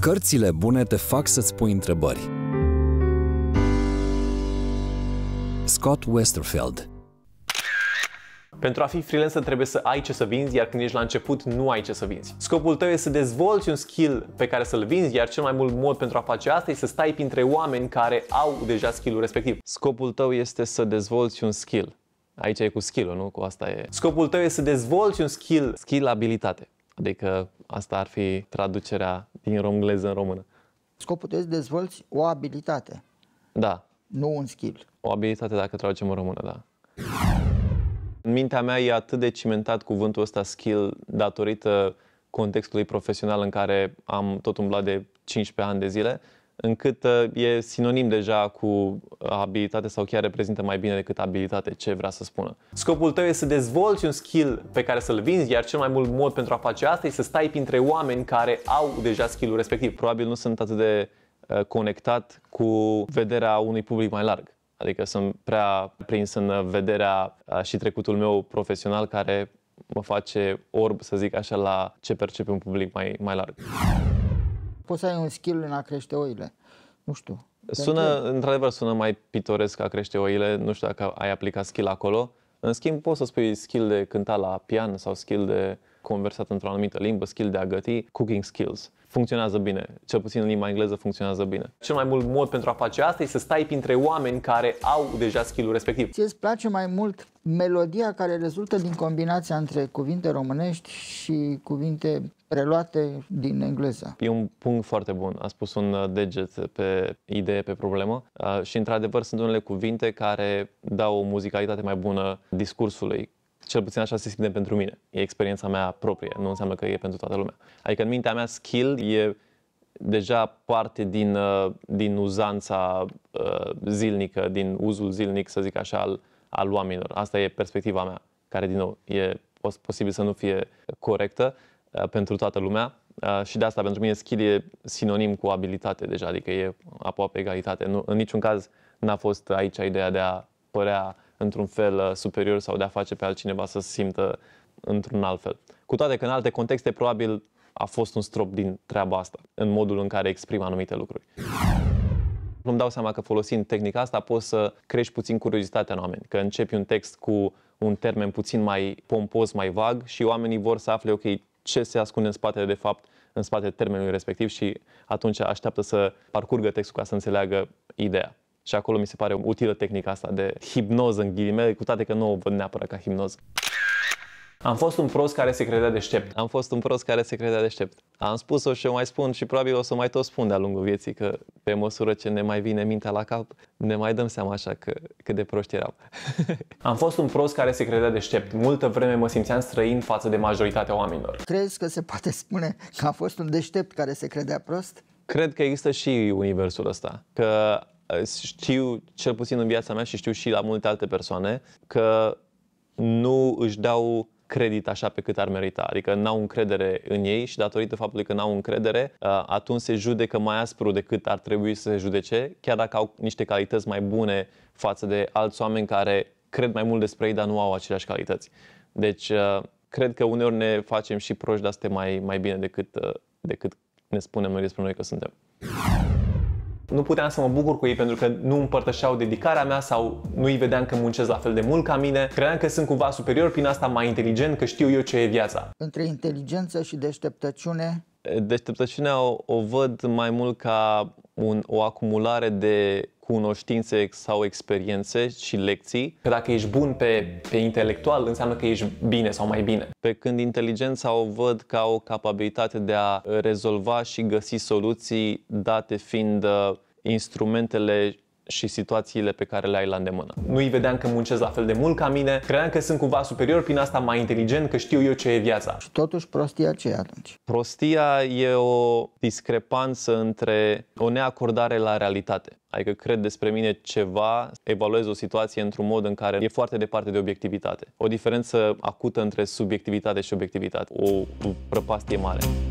Cărțile bune te fac să-ți pui întrebări. Scott Westerfeld pentru a fi freelancer trebuie să ai ce să vinzi, iar când ești la început nu ai ce să vinzi. Scopul tău este să dezvolți un skill pe care să-l vinzi, iar cel mai mult mod pentru a face asta este să stai printre oameni care au deja skill-ul respectiv. Scopul tău este să dezvolți un skill. Aici e cu skill nu? Cu asta e. Scopul tău este să dezvolți un skill, skill abilitate. Adică asta ar fi traducerea din romgleză în română. Scopul este să dezvolți o abilitate. Da. Nu un skill. O abilitate dacă traducem în română, da. În mintea mea e atât de cimentat cuvântul ăsta skill datorită contextului profesional în care am tot umblat de 15 ani de zile, încât uh, e sinonim deja cu uh, abilitate sau chiar reprezintă mai bine decât abilitate ce vrea să spună. Scopul tău e să dezvolți un skill pe care să-l vinzi, iar cel mai mult mod pentru a face asta e să stai printre oameni care au deja skill-ul respectiv. Probabil nu sunt atât de uh, conectat cu vederea unui public mai larg. Adică sunt prea prins în vederea și trecutul meu profesional care mă face orb, să zic așa, la ce percepe un public mai, mai larg poți să ai un skill în a crește oile. Nu știu. Sună, pentru... într-adevăr, sună mai pitoresc a crește oile, nu știu dacă ai aplicat skill acolo. În schimb, poți să spui skill de cânta la pian sau skill de conversat într-o anumită limbă, skill de a găti, cooking skills. Funcționează bine, cel puțin în limba engleză funcționează bine. Cel mai mult mod pentru a face asta e să stai printre oameni care au deja skill-ul respectiv. Ție îți place mai mult melodia care rezultă din combinația între cuvinte românești și cuvinte preluate din engleză. E un punct foarte bun. A spus un uh, deget pe idee, pe problemă uh, și într-adevăr sunt unele cuvinte care dau o muzicalitate mai bună discursului cel puțin așa se simte pentru mine. E experiența mea proprie, nu înseamnă că e pentru toată lumea. Adică în mintea mea skill e deja parte din, uh, din uzanța uh, zilnică, din uzul zilnic, să zic așa, al, al oamenilor. Asta e perspectiva mea, care, din nou, e posibil să nu fie corectă uh, pentru toată lumea și de asta pentru mine skill e sinonim cu abilitate deja, adică e aproape egalitate. Nu, în niciun caz n-a fost aici ideea de a părea într-un fel uh, superior sau de a face pe altcineva să se simtă într-un alt fel. Cu toate că în alte contexte probabil a fost un strop din treaba asta, în modul în care exprim anumite lucruri. Îmi dau seama că folosind tehnica asta poți să crești puțin curiozitatea în oameni, că începi un text cu un termen puțin mai pompos, mai vag și oamenii vor să afle, ok, ce se ascunde în spatele de fapt, în spatele termenului respectiv și atunci așteaptă să parcurgă textul ca să înțeleagă ideea. Și acolo mi se pare utilă tehnica asta de hipnoză în ghilimele, cu toate că nu o văd neapărat ca hipnoză. Am fost un prost care se credea deștept. Am fost un prost care se credea deștept. Am spus-o și o mai spun și probabil o să mai tot spun de-a lungul vieții că pe măsură ce ne mai vine mintea la cap, ne mai dăm seama așa că, cât de proști eram. Am fost un prost care se credea deștept. Multă vreme mă simțeam străin față de majoritatea oamenilor. Crezi că se poate spune că a fost un deștept care se credea prost? Cred că există și universul ăsta. Că Eh, știu, cel puțin în viața mea și știu și la multe alte persoane, că nu își dau credit așa pe cât ar merita, adică n-au încredere în ei și datorită faptului că n-au încredere, eh, atunci se judecă mai aspru decât ar trebui să se judece, chiar dacă au niște calități mai bune față de alți oameni care cred mai mult despre ei, dar nu au aceleași calități. Deci, eh, cred că uneori ne facem și proști, de mai, mai bine decât, decât ne spunem noi despre noi că suntem nu puteam să mă bucur cu ei pentru că nu împărtășeau dedicarea mea sau nu îi vedeam că muncesc la fel de mult ca mine. Credeam că sunt cumva superior prin asta mai inteligent, că știu eu ce e viața. Între inteligență și deșteptăciune? Deșteptăciunea o, o văd mai mult ca un, o acumulare de cunoștințe sau experiențe și lecții. Că dacă ești bun pe, pe intelectual, înseamnă că ești bine sau mai bine. Pe când inteligența o văd ca o capabilitate de a rezolva și găsi soluții, date fiind uh, instrumentele și situațiile pe care le ai la îndemână. Nu i vedeam că muncesc la fel de mult ca mine, credeam că sunt cumva superior, prin asta mai inteligent, că știu eu ce e viața. Și totuși prostia ce e atunci? Prostia e o discrepanță între o neacordare la realitate. Adică cred despre mine ceva, evaluez o situație într-un mod în care e foarte departe de obiectivitate. O diferență acută între subiectivitate și obiectivitate. O prăpastie mare.